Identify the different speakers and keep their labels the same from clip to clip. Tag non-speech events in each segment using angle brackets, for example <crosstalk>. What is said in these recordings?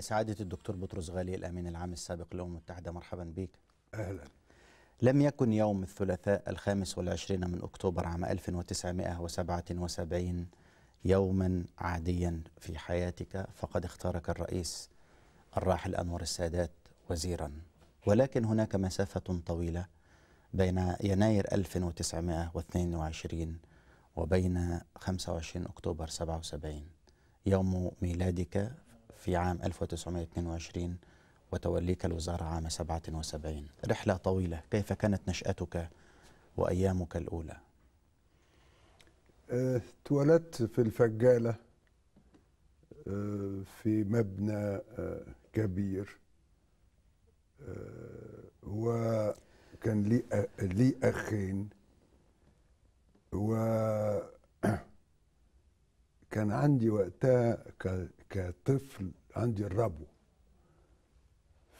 Speaker 1: سعادة الدكتور بطرس غالي الأمين العام السابق للأمم المتحدة مرحبا بك أهلا لم يكن يوم الثلاثاء الخامس والعشرين من أكتوبر عام 1977 يوما عاديا في حياتك فقد اختارك الرئيس الراحل أنور السادات وزيرا ولكن هناك مسافة طويلة بين يناير 1922 وبين 25 أكتوبر 77 يوم ميلادك في عام 1922 وتوليك الوزارة عام 77 رحلة طويلة كيف كانت نشأتك وأيامك
Speaker 2: الأولى؟ أه، تولدت في الفجالة أه، في مبنى أه، كبير وكان لي لي أخين و <clears throat> كان عندي وقتها كطفل عندي الربو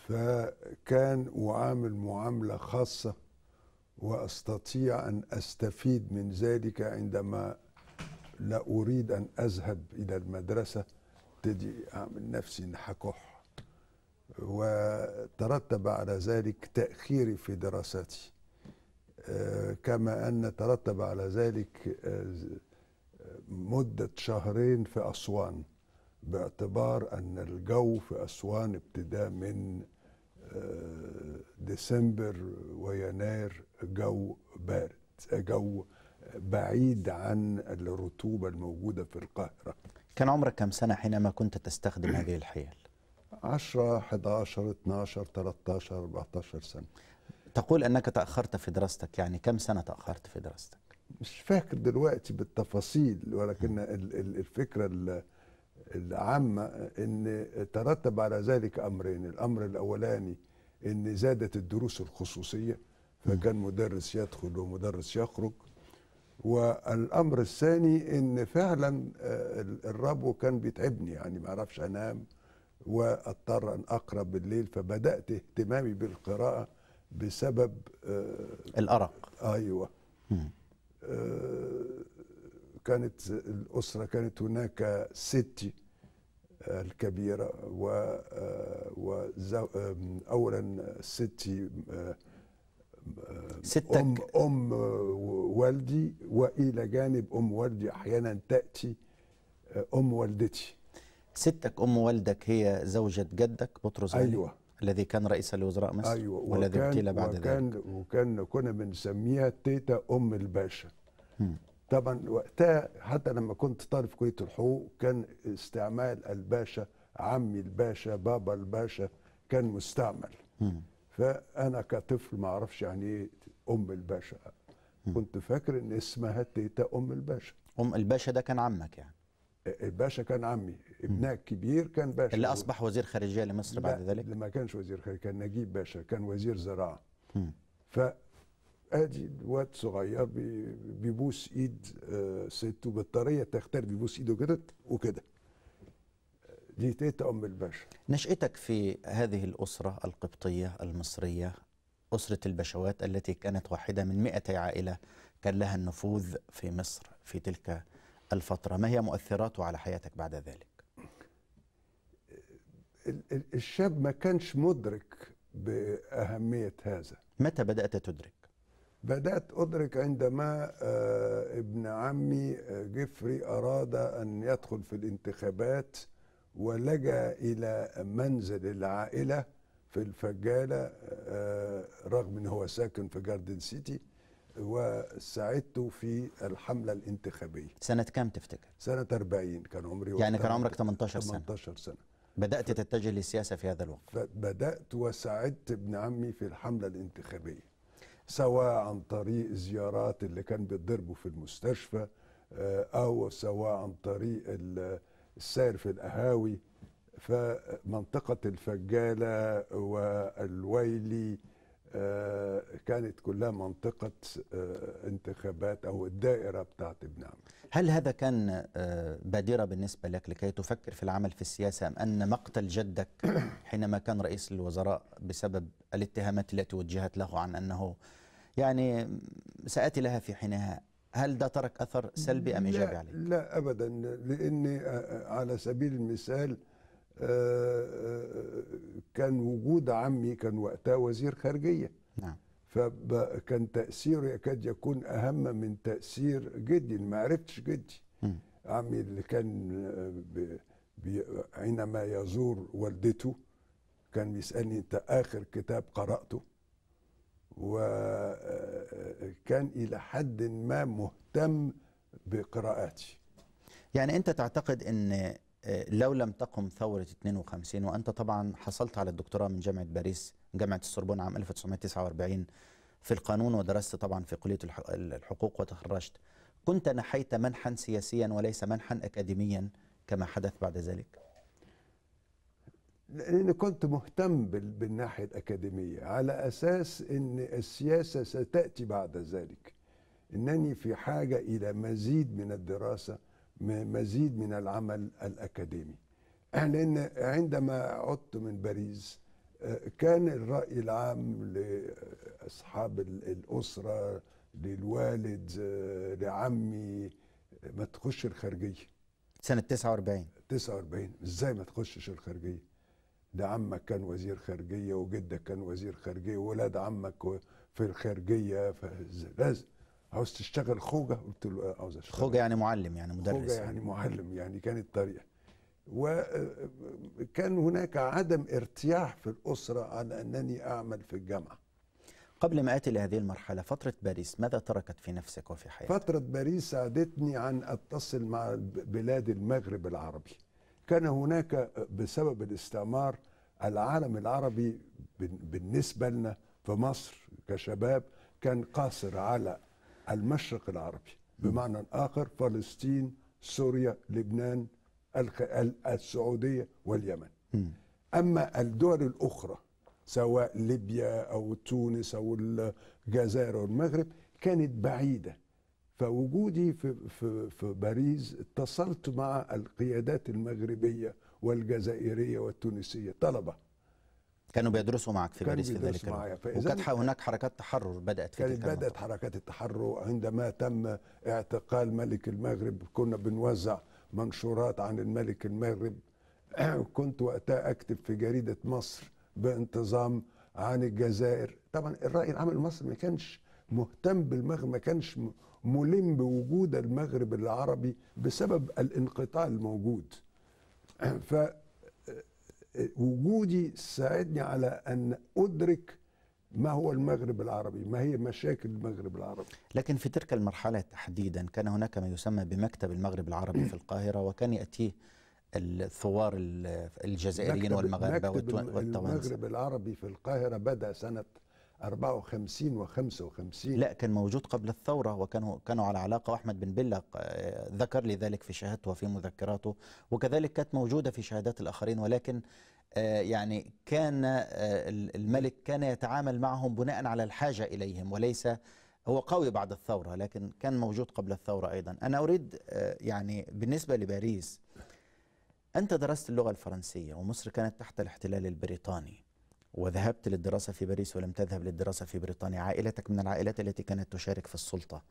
Speaker 2: فكان أعامل معاملة خاصة وأستطيع أن أستفيد من ذلك عندما لا أريد أن أذهب إلى المدرسة ابتدي أعمل نفسي نحكح وترتب على ذلك تأخيري في دراستي آه، كما أن ترتب على ذلك آه، مدة شهرين في أسوان باعتبار أن الجو في أسوان ابتداء من آه، ديسمبر ويناير جو بارد جو بعيد عن الرطوبة الموجودة في القاهرة كان عمرك كم سنة حينما كنت تستخدم هذه الحيل؟ 10 11 12
Speaker 1: 13 14 سنة تقول أنك تأخرت في دراستك يعني كم سنة تأخرت في
Speaker 2: دراستك؟ مش فاكر دلوقتي بالتفاصيل ولكن الفكرة اللي العامة أن ترتب على ذلك أمرين الأمر الأولاني أن زادت الدروس الخصوصية فكان مدرس يدخل ومدرس يخرج والأمر الثاني أن فعلا آه، الربو كان بيتعبني يعني ما أعرفش أنام واضطر ان اقرا بالليل فبدات اهتمامي بالقراءه بسبب آه، الارق ايوه آه كانت الأسرة كانت هناك ستي آه، الكبيرة و آه، أولا ستي ستك أم, أم والدي وإلى جانب أم والدي أحيانا تأتي آه، أم والدتي ستك أم والدك هي زوجة جدك بطرس أيوة الذي كان
Speaker 1: رئيسا لوزراء مصر أيوة والذي ابتلى بعد وكان ذلك
Speaker 2: وكان كنا بنسميها تيتا أم الباشا طبعا وقتها حتى لما كنت طالب في كليه الحقوق كان استعمال الباشا عمي الباشا بابا الباشا كان مستعمل فانا كطفل ما اعرفش يعني ايه ام الباشا كنت فاكر ان اسمها تيتا ام الباشا ام الباشا ده كان عمك يعني الباشا كان عمي ابنها الكبير كان باشا اللي اصبح وزير خارجيه لمصر بعد ذلك ما كانش وزير خارجيه كان نجيب باشا كان وزير زراعه ف ادي واد صغير بيبوس ايد سته آه، بطاريه تختار بيبوس ايده كده وكده دي إيه تيتا ام الباشا نشأتك في هذه الاسره
Speaker 1: القبطيه المصريه اسره البشوات التي كانت واحده من 100 عائله كان لها النفوذ في مصر في تلك الفتره ما هي مؤثراته على حياتك بعد
Speaker 2: ذلك آه، الشاب ما كانش مدرك باهميه هذا متى بدات تدرك بدأت أدرك عندما آه، ابن عمي آه، جيفري أراد أن يدخل في الانتخابات ولجأ إلى منزل العائلة في الفجالة آه، رغم ان هو ساكن في جاردن سيتي وساعدته في الحملة الانتخابية
Speaker 1: سنة كام تفتكر؟
Speaker 2: سنة 40 كان عمري يعني كان عمرك 18 سنة 18 سنة بدأت تتجه للسياسة في هذا الوقت بدأت وساعدت ابن عمي في الحملة الانتخابية سواء عن طريق زيارات اللي كان بيتضربوا في المستشفى آه، او سواء عن طريق السير في القهاوي فمنطقه الفجاله والويلي آه، كانت كلها منطقة آه، انتخابات أو الدائرة بتاعت ابن عم هل هذا كان
Speaker 1: آه، بادرة بالنسبة لك لكي تفكر في العمل في السياسة أم أن مقتل جدك <coughs> حينما كان رئيس الوزراء بسبب الاتهامات التي وجهت له عن أنه يعني سأتي لها في حينها هل ده ترك أثر سلبي أم إيجابي عليك؟
Speaker 2: لا أبدا لأني على سبيل المثال كان وجود عمي كان وقتها وزير خارجيه نعم فكان تاثيره يكاد يكون اهم من تاثير جدي ما عرفتش جدي م. عمي اللي كان حينما يزور والدته كان بيسالني انت اخر كتاب قراته وكان الى حد ما مهتم بقراءاتي يعني انت تعتقد ان
Speaker 1: لو لم تقم ثورة 52 وأنت طبعا حصلت على الدكتوراه من جامعة باريس جامعة السوربون عام 1949 في القانون ودرست طبعا في كلية الحقوق وتخرجت كنت نحيت منحا سياسيا وليس منحا أكاديميا كما
Speaker 2: حدث بعد ذلك لأني كنت مهتم بالناحية الأكاديمية على أساس أن السياسة ستأتي بعد ذلك أنني في حاجة إلى مزيد من الدراسة مزيد من العمل الأكاديمي لأن عندما عدت من باريس آه، كان الرأي العام لأصحاب الأسرة للوالد آه، لعمي ما تخش الخارجية سنة 49 49 ازاي ما تخشش الخارجية ده عمك كان وزير خارجية وجدك كان وزير خارجية وولاد عمك في الخارجية فلازم عاوز تشتغل خوجه قلت له آه، عاوز اشتغل خوجه يعني معلم يعني مدرس خوجه يعني معلم يعني كانت طريقه وكان آه، هناك عدم ارتياح في الاسره على انني اعمل في الجامعه قبل ما اتي لهذه المرحله فتره باريس ماذا تركت في نفسك وفي حياتك فتره باريس ساعدتني عن اتصل مع بلاد المغرب العربي كان هناك آه، بسبب الاستعمار العالم العربي بالنسبه لنا في مصر كشباب كان قاصر على المشرق العربي بمعنى آخر فلسطين سوريا لبنان السعودية واليمن أما الدول الأخرى سواء ليبيا أو تونس أو الجزائر أو المغرب كانت بعيدة فوجودي في, في, في باريس اتصلت مع القيادات المغربية والجزائرية والتونسية طلبة كانوا بيدرسوا معك في باريس في ذلك الوقت وكانت هناك حركات تحرر بدات في كانت بدات حركات التحرر عندما تم اعتقال ملك المغرب كنا بنوزع منشورات عن الملك المغرب <clears throat> كنت وقتها اكتب في جريده مصر بانتظام عن الجزائر طبعا الراي العام المصري ما كانش مهتم بالمغرب ما كانش ملم بوجود المغرب العربي بسبب الانقطاع الموجود <clears throat> ف وجودي ساعدني على ان ادرك ما هو المغرب العربي ما هي مشاكل المغرب العربي لكن في تلك
Speaker 1: المرحله تحديدا كان هناك ما يسمى بمكتب المغرب العربي في القاهره وكان ياتيه الثوار الجزائريين والمغاربه والتوانسه المغرب
Speaker 2: العربي في القاهره بدا سنه 54 و55 لا كان موجود قبل الثوره
Speaker 1: وكانوا كانوا على علاقه واحمد بن بله آه، ذكر لي ذلك في شهادته وفي مذكراته وكذلك كانت موجوده في شهادات الاخرين ولكن آه، يعني كان آه، الملك كان يتعامل معهم بناء على الحاجه اليهم وليس هو قوي بعد الثوره لكن كان موجود قبل الثوره ايضا انا اريد يعني بالنسبه لباريس انت درست اللغه الفرنسيه ومصر كانت تحت الاحتلال البريطاني وذهبت للدراسة في باريس ولم تذهب للدراسة في بريطانيا عائلتك من العائلات التي كانت تشارك في السلطة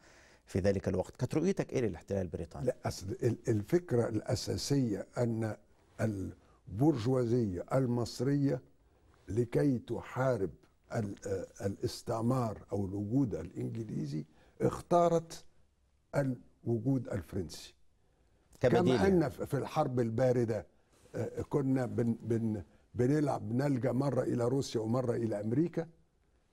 Speaker 2: في ذلك الوقت كانت رؤيتك إيه للاحتلال البريطاني لا أصل الفكرة الأساسية أن البرجوازية المصرية لكي تحارب الاستعمار أو الوجود الإنجليزي اختارت الوجود الفرنسي
Speaker 3: كما أن
Speaker 2: في الحرب الباردة آه، كنا بن, بن بنلعب نلجا مره الى روسيا ومره الى امريكا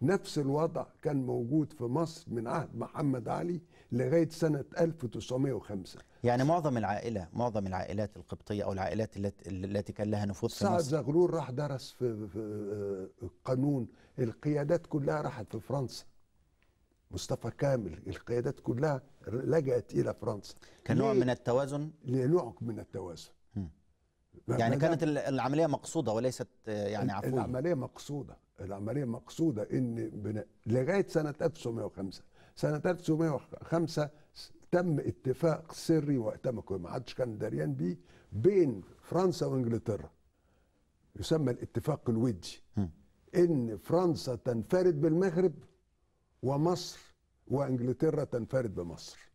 Speaker 2: نفس الوضع كان موجود في مصر من عهد محمد علي لغايه سنه 1905 يعني معظم العائله معظم العائلات القبطيه
Speaker 1: او العائلات التي كان لها نفوذ في مصر سعد
Speaker 2: زغلول راح درس في, القانون آه، قانون القيادات كلها راحت في فرنسا مصطفى كامل القيادات كلها لجأت الى فرنسا كنوع من التوازن لنوع من التوازن
Speaker 1: يعني كانت العمليه مقصوده وليست يعني عفويه العمليه
Speaker 2: مقصوده العمليه مقصوده ان بنا... لغايه سنه 1905 سنه 1905 تم اتفاق سري وقتها ما حدش كان دريان بيه بين فرنسا وانجلترا يسمى الاتفاق الودي ان فرنسا تنفرد بالمغرب ومصر وانجلترا تنفرد بمصر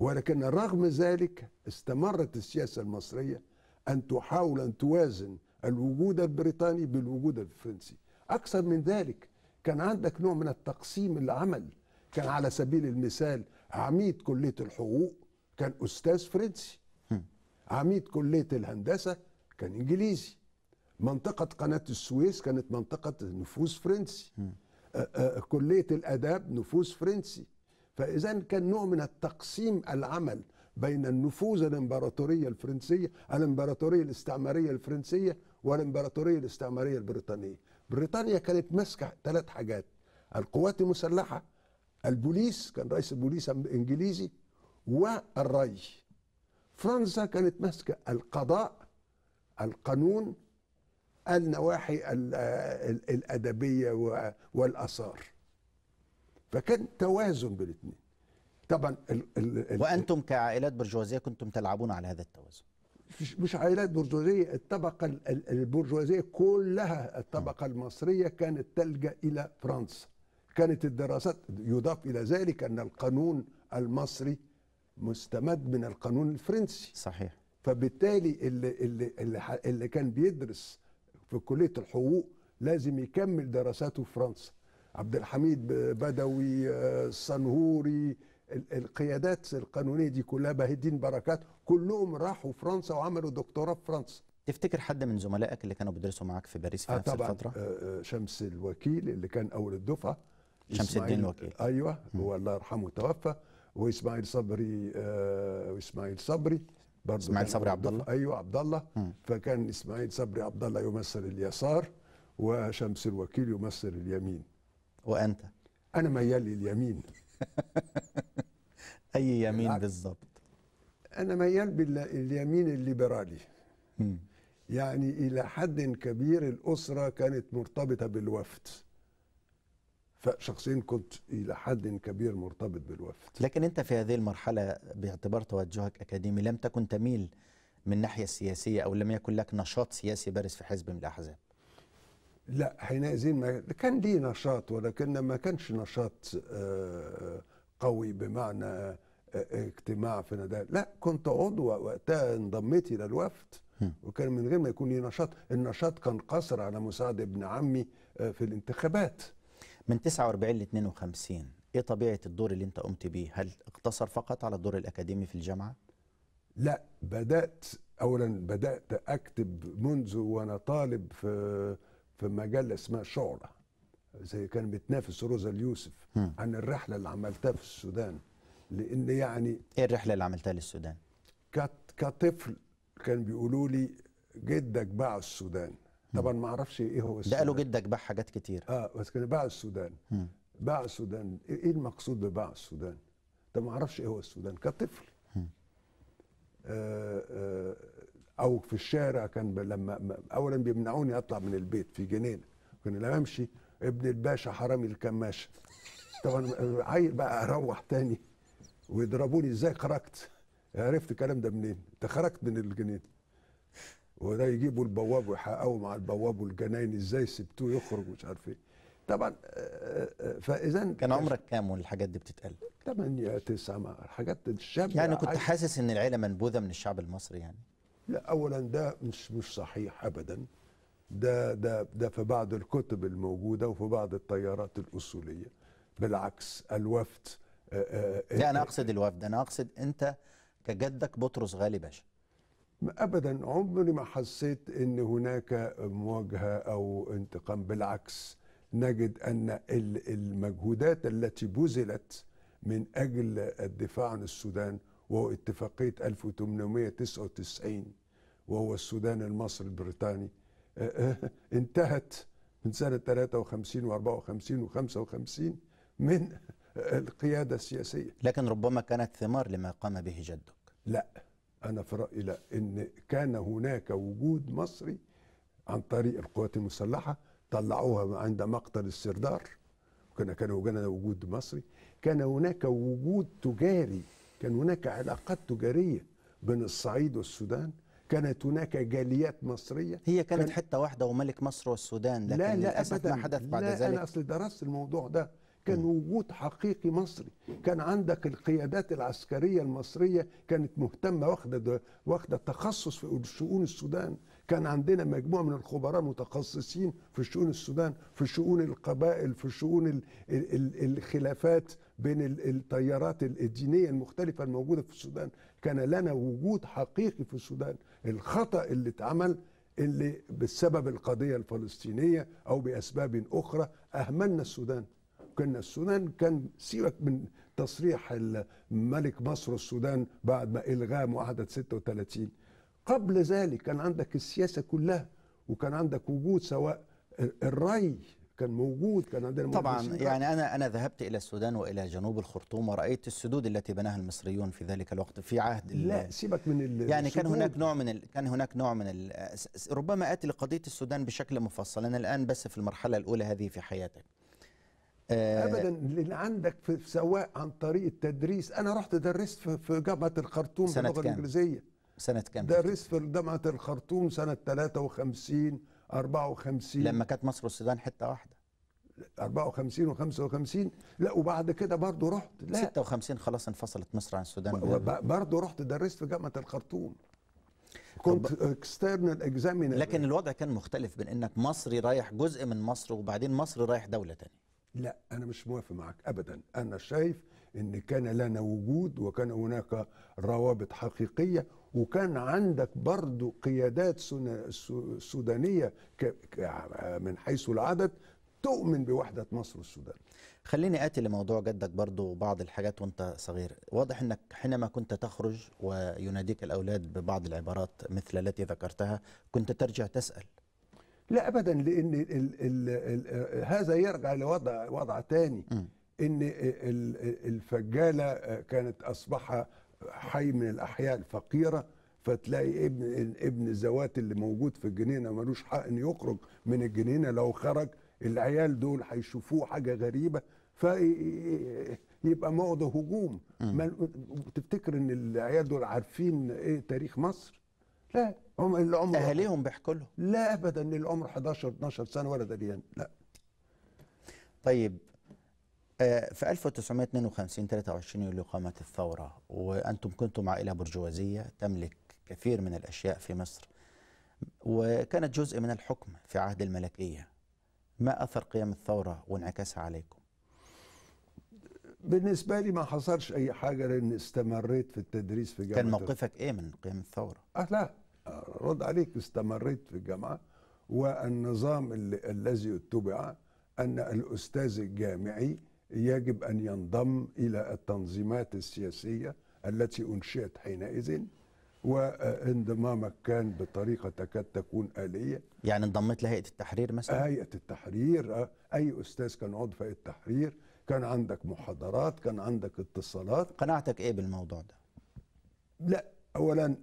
Speaker 2: ولكن رغم ذلك استمرت السياسة المصرية أن تحاول أن توازن الوجود البريطاني بالوجود الفرنسي أكثر من ذلك كان عندك نوع من التقسيم العمل كان على سبيل المثال عميد كلية الحقوق كان أستاذ فرنسي عميد كلية الهندسة كان إنجليزي منطقة قناة السويس كانت منطقة نفوذ فرنسي كلية الآداب نفوذ فرنسي فاذا كان نوع من التقسيم العمل بين النفوذ الامبراطوريه الفرنسيه الامبراطوريه الاستعماريه الفرنسيه والامبراطوريه الاستعماريه البريطانيه بريطانيا كانت ماسكه ثلاث حاجات القوات المسلحه البوليس كان رئيس البوليس انجليزي والري فرنسا كانت ماسكه القضاء القانون النواحي الادبيه والاثار فكان توازن بين
Speaker 1: الاثنين طبعا ال ال الـ وانتم كعائلات برجوازيه كنتم تلعبون على هذا التوازن
Speaker 2: مش عائلات برجوازيه الطبقه البرجوازيه كلها الطبقه المصريه كانت تلجا الى فرنسا كانت الدراسات يضاف الى ذلك ان القانون المصري مستمد من القانون الفرنسي صحيح فبالتالي اللي اللي, اللي كان بيدرس في كليه الحقوق لازم يكمل دراساته في فرنسا عبد الحميد بدوي الصنهوري آه، القيادات القانونيه دي كلها بهي الدين بركات كلهم راحوا فرنسا وعملوا دكتوراه في فرنسا
Speaker 1: تفتكر حد من زملائك اللي كانوا بيدرسوا معاك في باريس في آه نفس طبعًا الفتره
Speaker 2: آه, آه، شمس الوكيل اللي كان اول الدفعه
Speaker 1: شمس الدين الوكيل ايوه
Speaker 2: هو الله يرحمه توفى واسماعيل صبري آه واسماعيل صبري برضه اسماعيل صبري عبد الله ايوه عبد الله فكان اسماعيل صبري عبد الله يمثل اليسار وشمس الوكيل يمثل اليمين وانت انا ميال لليمين <laughs> اي يمين بالظبط انا ميال باليمين الليبرالي يعني الى حد كبير الاسره كانت مرتبطه بالوفد فشخصيا كنت الى حد كبير مرتبط
Speaker 1: بالوفد لكن انت في هذه المرحله باعتبار توجهك اكاديمي لم تكن تميل من الناحيه السياسيه او لم يكن لك نشاط سياسي بارز في حزب من الاحزاب
Speaker 2: لا حينئذ ما كان لي نشاط ولكن ما كانش نشاط آه، قوي بمعنى آه، اجتماع في نداء لا كنت عضو وقتها انضميت الى الوفد وكان من غير ما يكون لي نشاط النشاط كان قصر على مساعد ابن عمي آه، في الانتخابات من 49 ل 52 ايه طبيعه الدور اللي انت قمت بيه هل اقتصر فقط على الدور الاكاديمي في الجامعه لا بدات اولا بدات اكتب منذ وانا طالب في في مجله اسمها شعره زي كان بتنافس روزا اليوسف عن الرحله اللي عملتها في السودان لان يعني ايه الرحله اللي عملتها للسودان كطفل كان بيقولوا لي جدك باع السودان طبعا ما اعرفش ايه هو السودان ده قالوا جدك باع حاجات كتير اه بس كان باع السودان باع السودان ايه المقصود بباع السودان طب ما اعرفش ايه هو السودان كطفل او في الشارع كان لما اولا بيمنعوني اطلع من البيت في جنينه كان لما امشي ابن الباشا حرامي الكماشه طبعا آه، عيل بقى اروح تاني ويضربوني ازاي خرجت عرفت الكلام ده منين انت خرجت من الجنين وده يجيبوا البواب ويحققوا مع البواب والجناين ازاي سبتوه يخرج مش عارف ايه طبعا آه، آه، فاذا كان عمرك كام والحاجات دي بتتقال 8 9 حاجات الشاب يعني كنت عايز. حاسس ان العيله منبوذه من الشعب المصري يعني لا اولا ده مش مش صحيح ابدا ده ده ده في بعض الكتب الموجوده وفي بعض التيارات الاصوليه بالعكس الوفد آه، آه، لا انا آه، اقصد الوفد انا اقصد انت كجدك بطرس غالي باشا ابدا عمري ما حسيت ان هناك مواجهه او انتقام بالعكس نجد ان المجهودات التي بذلت من اجل الدفاع عن السودان وهو اتفاقيه 1899 وهو السودان المصري البريطاني آه، آه، انتهت من سنة 53 و 54 و 55 من القيادة السياسية لكن ربما كانت ثمار لما قام به جدك لا أنا في رأيي لا إن كان هناك وجود مصري عن طريق القوات المسلحة طلعوها عند مقتل السردار كان كان هناك وجود مصري كان هناك وجود تجاري كان هناك علاقات تجارية بين الصعيد والسودان كانت هناك جاليات مصريه هي كانت كان حته واحده وملك مصر والسودان لكن لا لا ابدا ما حدث بعد لا ذلك انا اصل درست الموضوع ده كان وجود حقيقي مصري كان عندك القيادات العسكرية المصرية كانت مهتمة واخدة واخدة تخصص في شؤون السودان كان عندنا مجموعة من الخبراء متخصصين في شؤون السودان في شؤون القبائل في شؤون الخلافات بين التيارات الدينية المختلفة الموجودة في السودان كان لنا وجود حقيقي في السودان الخطأ اللي اتعمل اللي بسبب القضية الفلسطينية أو بأسباب أخرى أهملنا السودان كنا السودان كان سيبك من تصريح ملك مصر السودان بعد ما إلغاء معاهدة 36 قبل ذلك كان عندك السياسة كلها وكان عندك وجود سواء الري كان موجود كان عندنا طبعا يعني
Speaker 1: انا انا ذهبت الى السودان والى جنوب الخرطوم ورايت السدود التي بناها المصريون في ذلك الوقت في عهد لا سيبك من يعني كان هناك نوع من ال... كان هناك نوع من ال... ربما اتي لقضيه السودان بشكل مفصل انا الان بس في المرحله الاولى هذه في حياتك
Speaker 2: آه، ابدا اللي عندك في سواء عن طريق التدريس انا رحت درست في جامعه الخرطوم باللغه اللغه الانجليزيه سنه كام درست في جامعه الخرطوم سنه 53 54 لما كانت مصر والسودان حته واحده 54 و55 لا وبعد كده برضه رحت لا 56 خلاص انفصلت مصر عن السودان برضه رحت درست في جامعه الخرطوم
Speaker 1: كنت اكسترنال اكزامينر لكن الوضع كان مختلف بين انك مصري رايح جزء من مصر وبعدين مصر رايح دوله ثانيه
Speaker 2: لا انا مش موافق معك ابدا انا شايف ان كان لنا وجود وكان هناك روابط حقيقيه وكان عندك برضو قيادات سودانية من حيث العدد تؤمن بوحدة مصر والسودان خليني أتي لموضوع جدك برضو بعض الحاجات
Speaker 1: وانت صغير واضح أنك حينما كنت تخرج ويناديك الأولاد ببعض العبارات مثل التي ذكرتها كنت ترجع تسأل
Speaker 2: لا أبدا لأن الـ الـ الـ هذا يرجع لوضع وضع تاني م. ان الفجاله كانت اصبح حي من الاحياء الفقيره فتلاقي ابن ابن الزوات اللي موجود في الجنينه ملوش حق ان يخرج من الجنينه لو خرج العيال دول هيشوفوه حاجه غريبه فيبقى موضع هجوم تفتكر ان العيال دول عارفين ايه تاريخ مصر؟ لا هم العمر اهاليهم بيحكوا لهم لا ابدا اللي عمره 11 12 سنه ولا دريان
Speaker 1: لا طيب آه، في 1952 23 يوليو قامت الثورة وأنتم كنتم عائلة برجوازية تملك كثير من الأشياء في مصر وكانت جزء من الحكم في عهد الملكية ما أثر قيام الثورة وانعكاسها عليكم؟ بالنسبة لي ما
Speaker 2: حصلش أي حاجة لأن استمريت في التدريس في جامعة كان موقفك إيه من قيام الثورة؟ أه لا رد عليك استمريت في الجامعة والنظام الذي اتبع أن الأستاذ الجامعي يجب أن ينضم إلى التنظيمات السياسية التي أنشئت حينئذ وانضمامك كان بطريقه تكاد تكون آليه يعني انضميت لهيئه التحرير مثلا؟ هيئه التحرير آه، اي استاذ كان عضو في التحرير كان عندك محاضرات كان عندك اتصالات قناعتك ايه بالموضوع ده؟ لا اولا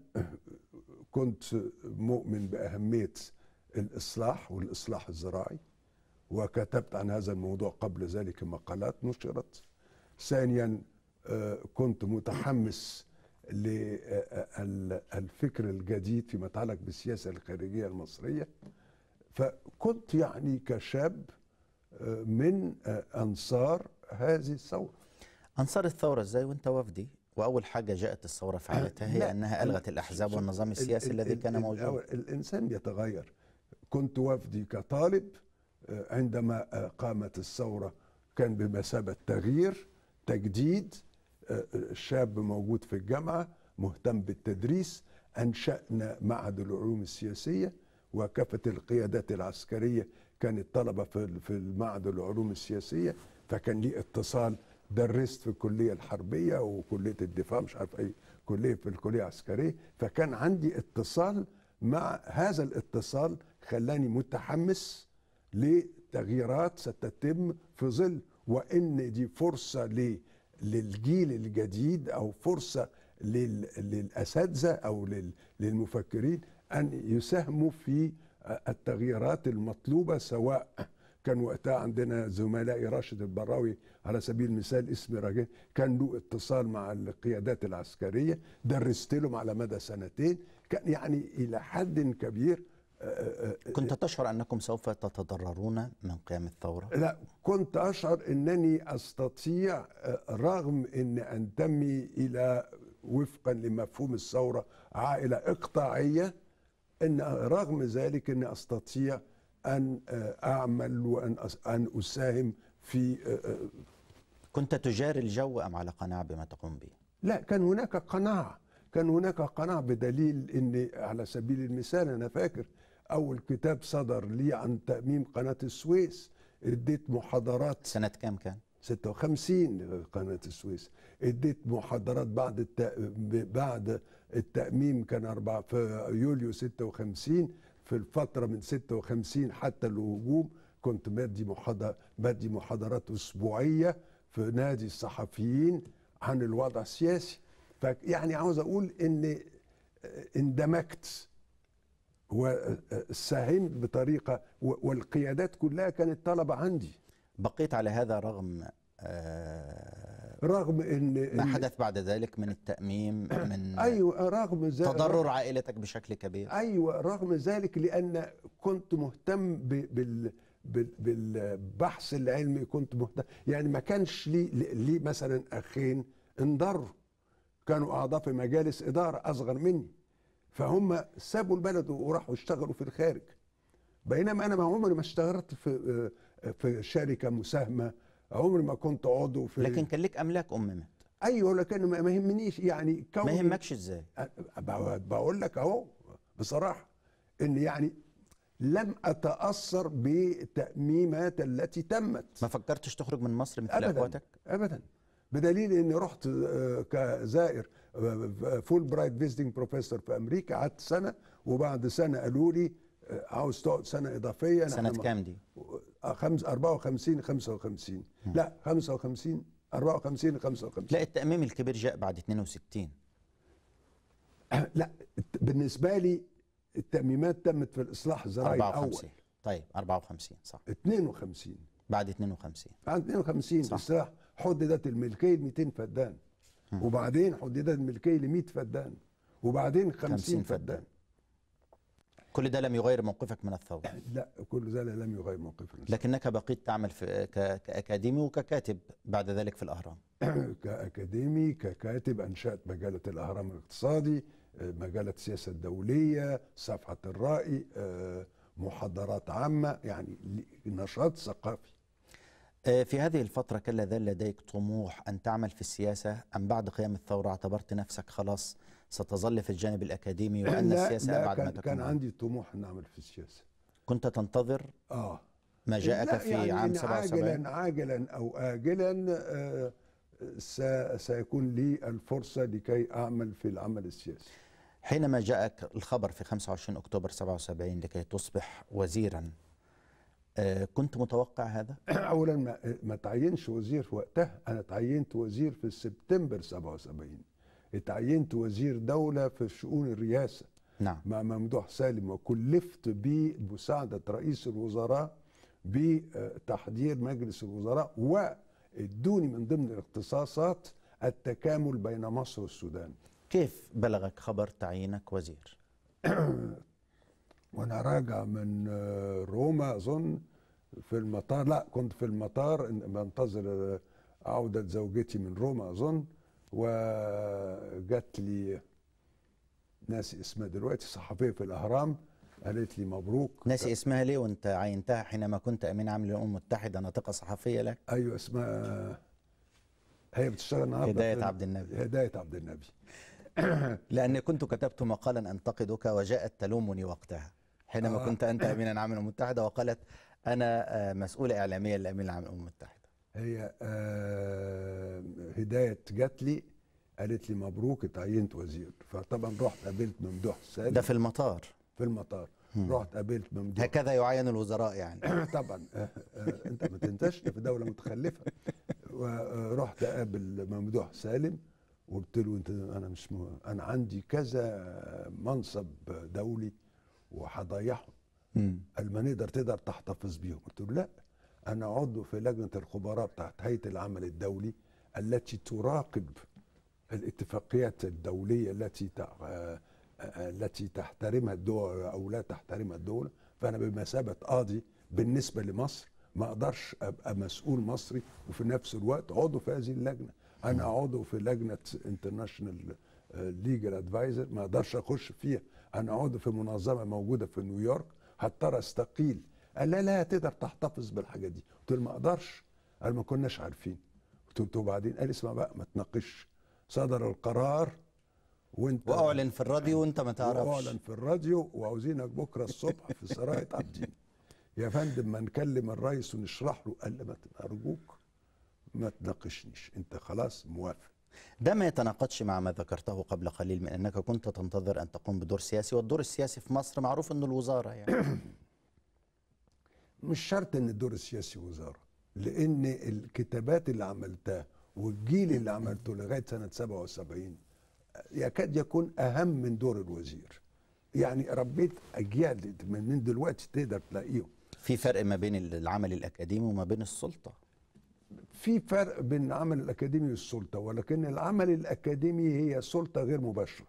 Speaker 2: كنت مؤمن باهميه الاصلاح والاصلاح الزراعي وكتبت عن هذا الموضوع قبل ذلك مقالات نشرت ثانيا آه، كنت متحمس للفكر آه، آه، الجديد فيما يتعلق بالسياسة الخارجية المصرية فكنت يعني كشاب من أنصار هذه الثورة أنصار الثورة
Speaker 1: إزاي وأنت وفدي وأول حاجة جاءت الثورة فعلتها هي أنها ألغت الأحزاب والنظام السياسي الذي كان موجود
Speaker 2: الإنسان يتغير كنت وفدي كطالب عندما قامت الثورة كان بمثابة تغيير تجديد الشاب آه، آه، موجود في الجامعة مهتم بالتدريس أنشأنا معهد العلوم السياسية وكافة القيادات العسكرية كانت طلبة في معهد العلوم السياسية فكان لي اتصال درست في الكلية الحربية وكلية الدفاع مش عارف أي كلية في الكلية العسكرية فكان عندي اتصال مع هذا الاتصال خلاني متحمس لتغييرات ستتم في ظل وان دي فرصه للجيل الجديد او فرصه للاساتذه او للمفكرين ان يساهموا في التغييرات المطلوبه سواء كان وقتها عندنا زملائي راشد البراوي على سبيل المثال اسم راجل كان له اتصال مع القيادات العسكريه درست لهم على مدى سنتين كان يعني الى حد كبير كنت تشعر انكم سوف تتضررون من قيام الثوره؟ لا كنت اشعر انني استطيع آه، رغم ان انتمي الى وفقا لمفهوم الثوره عائله اقطاعيه ان رغم ذلك اني استطيع ان آه، اعمل وان ان اساهم في آه، كنت تجاري الجو ام على قناعه بما تقوم به؟ لا كان هناك قناعه كان هناك قناعه بدليل ان على سبيل المثال انا فاكر اول كتاب صدر لي عن تاميم قناه السويس اديت محاضرات سنه كام كان 56 قناه السويس اديت محاضرات بعد الت... بعد التاميم كان 4 في يوليو 56 في الفتره من 56 حتى الهجوم كنت بدي محاضره بدي محاضرات اسبوعيه في نادي الصحفيين عن الوضع السياسي فيعني عاوز اقول ان اندمجت وساهمت آه، آه، بطريقه والقيادات كلها كانت طلبه عندي بقيت على هذا رغم آه رغم ان ما حدث بعد ذلك من التاميم <coughs> من
Speaker 1: ايوه رغم ذلك تضرر عائلتك بشكل
Speaker 2: كبير ايوه رغم ذلك لان كنت مهتم بال بالبحث العلمي كنت مهتم يعني ما كانش لي لي مثلا اخين انضروا كانوا اعضاء في مجالس اداره اصغر مني فهم سابوا البلد وراحوا اشتغلوا في الخارج بينما انا ما عمري ما اشتغلت في في شركه مساهمه عمري ما كنت عضو في لكن كان لك املاك اممت ايوه لكن ما يهمنيش يعني كون ما يهمكش ازاي بقول لك اهو بصراحه ان يعني لم اتاثر بالتاميمات التي تمت ما فكرتش تخرج من مصر مثل أبداً اخواتك ابدا بدليل اني رحت آه، كزائر فول برايت فيزيتنج بروفيسور في امريكا قعدت سنه وبعد سنه قالوا لي آه، عاوز تقعد سنه اضافيه سنه كام دي؟ 54 آه، 55 لا 55 54 55 لا التأميم الكبير جاء بعد 62 لا بالنسبة لي التأميمات تمت في الإصلاح الزراعي الأول
Speaker 1: طيب 54 صح 52 بعد 52
Speaker 2: بعد 52 صح. إصلاح حددت الملكية 200 فدان وبعدين حددت الملكيه ل 100 فدان وبعدين 50 فدان
Speaker 1: كل ده لم يغير موقفك من الثوره <coughs>
Speaker 2: لا كل ده لم يغير موقفي
Speaker 1: لكنك بقيت تعمل في كاكاديمي وككاتب بعد ذلك في الاهرام <coughs>
Speaker 2: كاكاديمي ككاتب انشات مجله الاهرام الاقتصادي آه، مجله السياسه الدوليه صفحه الراي آه، محاضرات عامه يعني نشاط
Speaker 1: ثقافي آه، في هذه الفترة كلا ذا لديك طموح أن تعمل في السياسة أم بعد قيام الثورة اعتبرت نفسك خلاص ستظل في الجانب الأكاديمي <clears throat> وأن لا السياسة لا بعد كان ما تكون كان عندي
Speaker 2: طموح أن أعمل في السياسة كنت تنتظر آه ما جاءك في يعني عام 77 يعني عاجلا عاجلا أو آجلا آه سيكون لي الفرصة لكي أعمل في العمل السياسي حينما جاءك الخبر
Speaker 1: في 25 أكتوبر 77 لكي تصبح وزيرا آه، كنت
Speaker 2: متوقع هذا؟ <clears throat> اولا ما, ما تعينش وزير في وقتها انا تعينت وزير في سبتمبر 77 اتعينت وزير دوله في شؤون الرئاسه نعم. مع ممدوح سالم وكلفت بمساعده رئيس الوزراء بتحضير آه، مجلس الوزراء وادوني من ضمن الاختصاصات التكامل بين مصر والسودان كيف بلغك خبر تعيينك وزير <clears throat> وانا راجع من آه، روما اظن في المطار لا كنت في المطار بنتظر آه، عودة زوجتي من روما أظن وجات لي ناسي اسمها دلوقتي
Speaker 1: صحفية في الأهرام قالت لي مبروك ناسي اسمها ليه وانت عينتها حينما كنت امين عام للامم المتحده ناطقه صحفيه لك ايوه اسمها هي بتشتغل النهارده هدايه عبد النبي هدايه عبد النبي <coughs> لان كنت كتبت مقالا انتقدك وجاءت تلومني وقتها حينما آه. كنت أنت أمينا عام الأمم المتحدة وقالت أنا آه، مسؤولة إعلامية
Speaker 2: لأمين العام الأمم المتحدة هي آه هداية جات لي قالت لي مبروك اتعينت وزير فطبعا رحت قابلت ممدوح السادس ده في المطار في المطار رحت قابلت ممدوح هكذا يعين الوزراء يعني <coughs> طبعا آه، آه، انت ما تنتش في دوله متخلفه ورحت اقابل ممدوح سالم وقلت له انت انا مش انا عندي كذا منصب دولي وهضيعهم قال ما نقدر تقدر تحتفظ بيهم قلت له لا انا عضو في لجنه الخبراء بتاعت هيئه العمل الدولي التي تراقب الاتفاقيات الدوليه التي آه، آه، آه، التي تحترمها الدول او لا تحترمها الدول فانا بمثابه قاضي بالنسبه لمصر ما اقدرش ابقى مسؤول مصري وفي نفس الوقت عضو في هذه اللجنه انا عضو في لجنه انترناشونال ليجل ادفايزر ما اقدرش اخش فيها انا في منظمه موجوده في نيويورك هضطر استقيل قال لا لا تقدر تحتفظ بالحاجه دي قلت له ما اقدرش قال ما كناش عارفين قلت له وبعدين قال اسمع بقى ما تناقش صدر القرار وانت واعلن في الراديو وانت ما تعرفش واعلن في الراديو وعاوزينك بكره الصبح في سرايه عبدين <laughs> يا فندم ما نكلم الرئيس ونشرح له قال لي ما ارجوك ما تناقشنيش انت خلاص موافق
Speaker 1: ده ما يتناقضش مع ما ذكرته قبل قليل من انك كنت تنتظر ان تقوم بدور سياسي والدور السياسي في مصر معروف انه الوزاره يعني
Speaker 2: <clears throat> مش شرط ان الدور السياسي وزاره لان الكتابات اللي عملتها والجيل اللي عملته لغايه سنه 77 يكاد يكون اهم من دور الوزير يعني ربيت اجيال من دلوقتي تقدر تلاقيهم في فرق ما بين العمل الاكاديمي وما بين السلطه في فرق بين العمل الاكاديمي والسلطه ولكن العمل الاكاديمي هي سلطه غير مباشره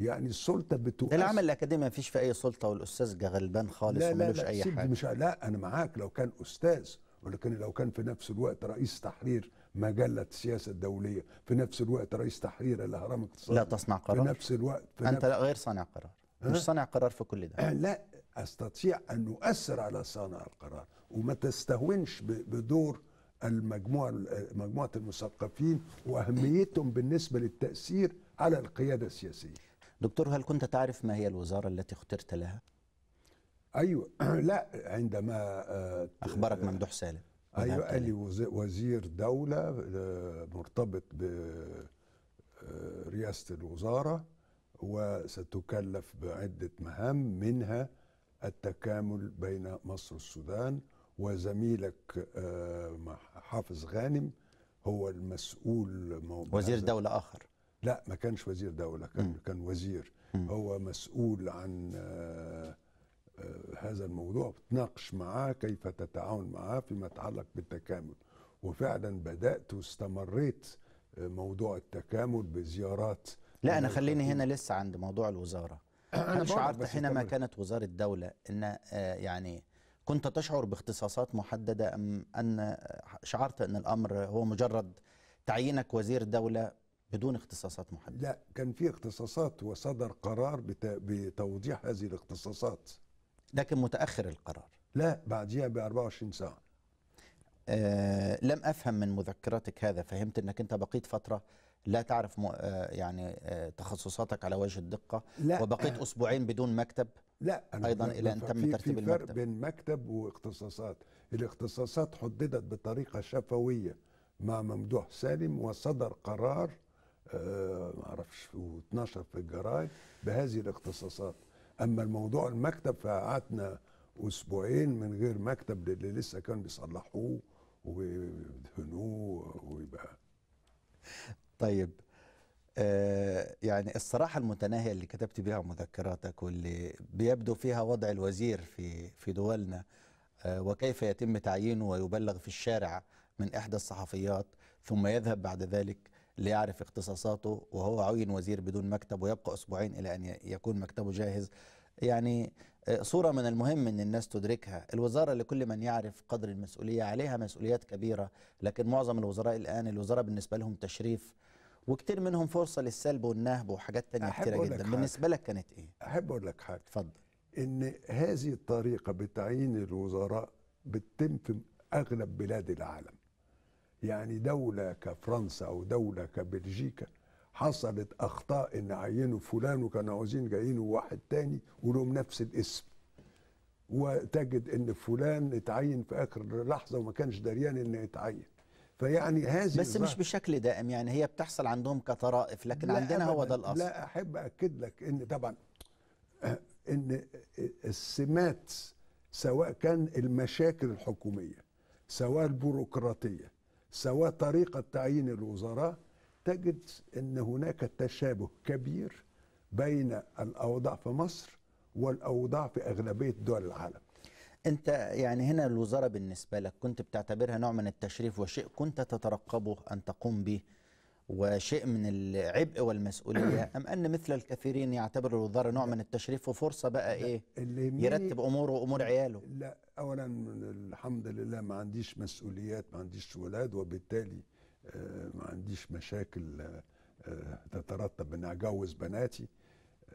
Speaker 2: يعني السلطه بتؤثر العمل الاكاديمي ما فيش في اي سلطه والاستاذ غلبان خالص وملوش اي حاجه مش لا انا معاك لو كان استاذ ولكن لو كان في نفس الوقت رئيس تحرير مجلة السياسة الدولية في نفس الوقت رئيس تحرير الأهرام اقتصادي لا تصنع قرار في نفس الوقت في أنت نفس...
Speaker 1: غير صانع قرار
Speaker 2: مش صانع قرار في كل ده أه، لا أستطيع أن أؤثر على صانع القرار وما تستهونش بدور المجموعه مجموعه المثقفين واهميتهم بالنسبه للتاثير على القياده السياسيه. دكتور هل كنت تعرف ما هي الوزاره التي اخترت لها؟ ايوه <clears throat> لا عندما آه، اخبرك ممدوح سالم ايوه قال لي وزير دوله آه، مرتبط برئاسه آه، الوزاره وستكلف بعده مهام منها التكامل بين مصر والسودان وزميلك آه، حافظ غانم هو المسؤول وزير دولة آخر لا ما كانش وزير دولة كان م. كان وزير م. هو مسؤول عن آه، آه، هذا الموضوع تناقش معاه كيف تتعاون معاه فيما يتعلق بالتكامل وفعلا بدأت واستمريت موضوع التكامل بزيارات لا أنا خليني هنا لسه عند موضوع الوزارة هل شعرت
Speaker 1: حينما كانت وزارة الدولة أن يعني كنت تشعر باختصاصات محددة أم أن شعرت أن الأمر هو مجرد تعيينك وزير دولة
Speaker 2: بدون اختصاصات محددة لا كان في اختصاصات وصدر قرار بتوضيح هذه الاختصاصات لكن متأخر القرار لا بعديها ب 24 ساعة
Speaker 1: أه لم أفهم من مذكراتك هذا فهمت أنك أنت بقيت فترة لا تعرف آه، يعني آه، تخصصاتك على وجه الدقة لا. وبقيت آه. أسبوعين بدون مكتب
Speaker 2: لا أنا ايضا الى ان تم ترتيب في المكتب فرق بين مكتب واختصاصات الاختصاصات حددت بطريقه شفويه مع ممدوح سالم وصدر قرار آه، ما اعرفش 12 في الجرايد بهذه الاختصاصات اما الموضوع المكتب فقعدنا اسبوعين من غير مكتب للي لسه كانوا بيصلحوه ويدهنوه ويبقى
Speaker 1: طيب آه، يعني الصراحة المتناهية اللي كتبت بها مذكراتك واللي بيبدو فيها وضع الوزير في في دولنا آه، وكيف يتم تعيينه ويبلغ في الشارع من إحدى الصحفيات ثم يذهب بعد ذلك ليعرف اختصاصاته وهو عين وزير بدون مكتب ويبقى أسبوعين إلى أن يكون مكتبه جاهز يعني آه، صورة من المهم أن الناس تدركها الوزارة لكل من يعرف قدر المسؤولية عليها مسؤوليات كبيرة لكن معظم الوزراء الآن الوزراء بالنسبة لهم تشريف وكتير منهم فرصه للسلب والنهب وحاجات تانية كتيره جدا حاجة. بالنسبه لك كانت ايه احب اقول لك حاجه
Speaker 2: اتفضل ان هذه الطريقه بتعيين الوزراء بتتم في اغلب بلاد العالم يعني دوله كفرنسا او دوله كبلجيكا حصلت اخطاء ان عينوا فلان وكانوا عاوزين جايينه واحد تاني ولهم نفس الاسم وتجد ان فلان اتعين في اخر لحظه وما كانش دريان انه يتعين فيعني هذه بس مش بشكل دائم يعني هي بتحصل عندهم كطرائف لكن عندنا هو ده الاصل لا احب اكد لك ان طبعا <clears throat> ان السمات سواء كان المشاكل الحكوميه سواء البيروقراطيه سواء طريقه تعيين الوزراء تجد ان هناك تشابه كبير بين الاوضاع في مصر والاوضاع في اغلبيه دول العالم انت يعني هنا الوزاره بالنسبه لك
Speaker 1: كنت بتعتبرها نوع من التشريف وشيء كنت تترقبه ان تقوم به وشيء من العبء والمسؤوليه <clears throat> ام ان مثل الكثيرين يعتبر الوزاره نوع من التشريف وفرصه بقى ايه يرتب اموره وامور عياله لا
Speaker 2: اولا الحمد لله ما عنديش مسؤوليات ما عنديش ولاد وبالتالي آه، ما عنديش مشاكل آه، آه، تترتب ان اجوز بناتي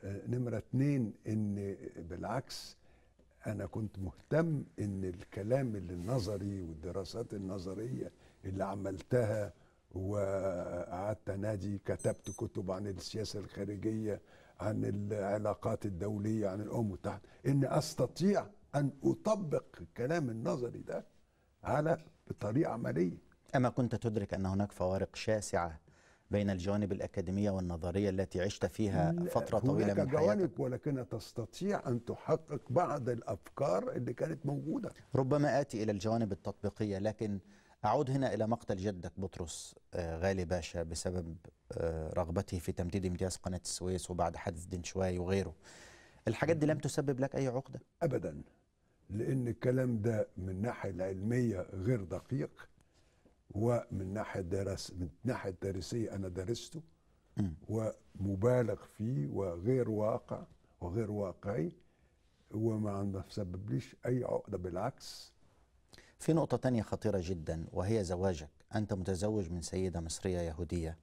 Speaker 2: نمره اتنين ان بالعكس انا كنت مهتم ان الكلام النظري والدراسات النظريه اللي عملتها وقعدت انادي كتبت كتب عن السياسه الخارجيه عن العلاقات الدوليه عن الامم المتحده ان استطيع ان اطبق الكلام النظري ده على بطريقه عمليه اما كنت تدرك ان هناك فوارق شاسعه بين
Speaker 1: الجوانب الأكاديمية والنظرية التي عشت فيها فترة طويلة من حياتك
Speaker 2: جوانب ولكن تستطيع أن تحقق بعض الأفكار اللي كانت موجودة
Speaker 1: ربما آتي إلى الجوانب التطبيقية لكن أعود هنا إلى مقتل جدك بطرس آه، غالي باشا بسبب آه، رغبته في تمديد امتياز قناة السويس وبعد حادث دنشواي وغيره الحاجات دي لم تسبب لك أي عقدة؟
Speaker 2: أبدا لأن الكلام ده من الناحية العلمية غير دقيق ومن ناحيه درس من ناحيه الدراسيه انا درسته ومبالغ فيه وغير واقع وغير واقعي وما سببليش اي عقده بالعكس في نقطة
Speaker 1: تانية خطيرة جدا وهي زواجك أنت متزوج من سيدة مصرية يهودية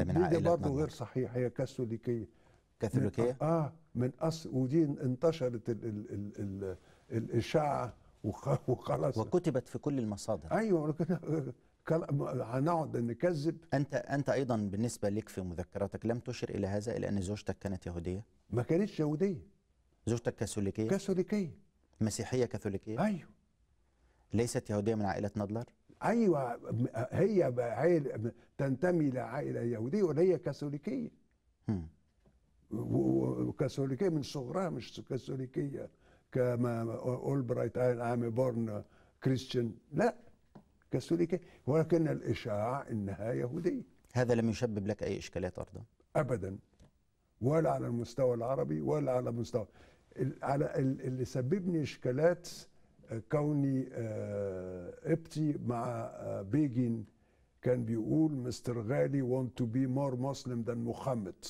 Speaker 1: من عائلة ده برضه
Speaker 2: غير صحيح هي كاثوليكية كاثوليكية؟ آه من أصل ودي انتشرت الـ الـ الـ الـ الإشاعة وخلاص وكتبت في كل المصادر أيوة هنقعد نكذب انت انت ايضا بالنسبه
Speaker 1: لك في مذكراتك لم تشر الى هذا الا ان زوجتك كانت يهوديه ما كانتش يهوديه زوجتك كاثوليكيه كاثوليكيه مسيحيه كاثوليكيه ايوه ليست يهوديه
Speaker 2: من عائله نادلر ايوه هي عائله تنتمي لعائله يهوديه وهي كاثوليكيه وكاثوليكيه من صغرها مش كاثوليكيه كما اولبرايت عام بورن كريستيان لا كاثوليكيه ولكن الاشعاع انها يهوديه هذا لم يسبب لك اي اشكالات ارضا ابدا ولا على المستوى العربي ولا على مستوى على اللي سببني اشكالات آه، كوني آه، ابتي مع آه، بيجين كان بيقول مستر غالي want to be more مسلم than محمد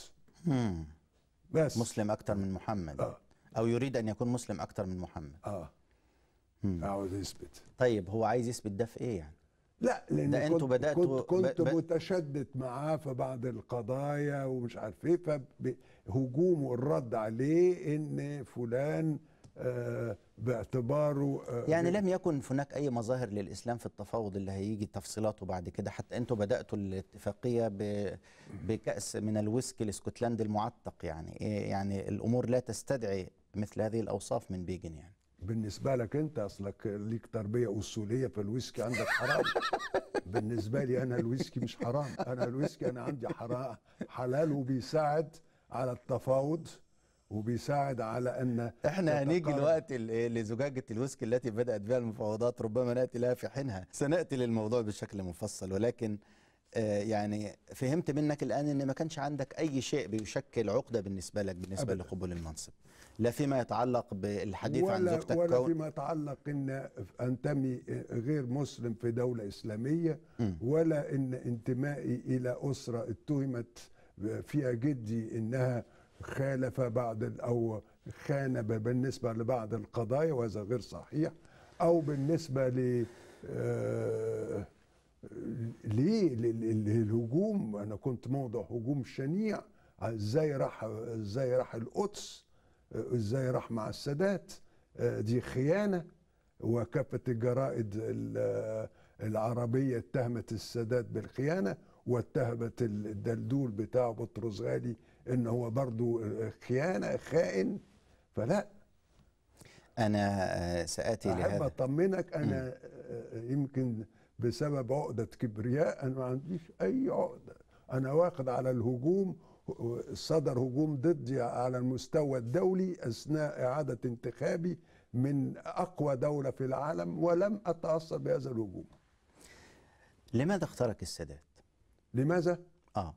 Speaker 1: بس مسلم اكثر من محمد آه. او يريد ان يكون مسلم اكثر من محمد اه عاوز يثبت طيب هو عايز يثبت ده في ايه يعني لا
Speaker 2: لان ده كنت, كنت ب... متشدد معاه في بعض القضايا ومش عارف ايه فهجوم الرد عليه ان فلان آه باعتباره آه يعني لم يكن هناك اي مظاهر
Speaker 1: للاسلام في التفاوض اللي هيجي تفصيلاته بعد كده حتى انتوا بداتوا الاتفاقيه ب... بكاس من الويسكي الاسكتلندي المعتق يعني إيه؟ يعني الامور لا تستدعي
Speaker 2: مثل هذه الاوصاف من بيجن يعني بالنسبه لك انت اصلك ليك تربيه اصوليه فالويسكي عندك حرام <laughs> بالنسبه لي انا الويسكي مش حرام انا الويسكي انا عندي حرام حلال وبيساعد على التفاوض وبيساعد على ان احنا هنيجي الوقت
Speaker 1: إيه، لزجاجه الويسكي التي بدات بها المفاوضات ربما ناتي لها في حينها سناتي للموضوع بشكل مفصل ولكن آه، يعني فهمت منك الان ان ما كانش عندك اي شيء بيشكل عقده بالنسبه لك بالنسبه أبداً. لقبول المنصب لا فيما يتعلق بالحديث عن زوجتك ولا كون فيما
Speaker 2: يتعلق ان انتمي غير مسلم في دوله اسلاميه م. ولا ان انتمائي الى اسره اتهمت فيها جدي انها خالف بعض او خان بالنسبه لبعض القضايا وهذا غير صحيح او بالنسبه ل آه، ليه للهجوم انا كنت موضع هجوم شنيع ازاي راح ازاي راح القدس ازاي راح مع السادات آه، دي خيانه وكافه الجرائد آه، العربيه اتهمت السادات بالخيانه واتهمت الدلدول بتاعه بطرس غالي ان هو برضه آه، خيانه خائن فلا انا ساتي أحب لهذا احب اطمنك انا
Speaker 3: م.
Speaker 2: يمكن بسبب عقده كبرياء انا ما عنديش اي عقده انا واخد على الهجوم صدر هجوم ضدي على المستوى الدولي اثناء اعاده انتخابي من اقوى دوله في العالم ولم اتاثر بهذا الهجوم. لماذا اختارك السادات؟ لماذا؟ اه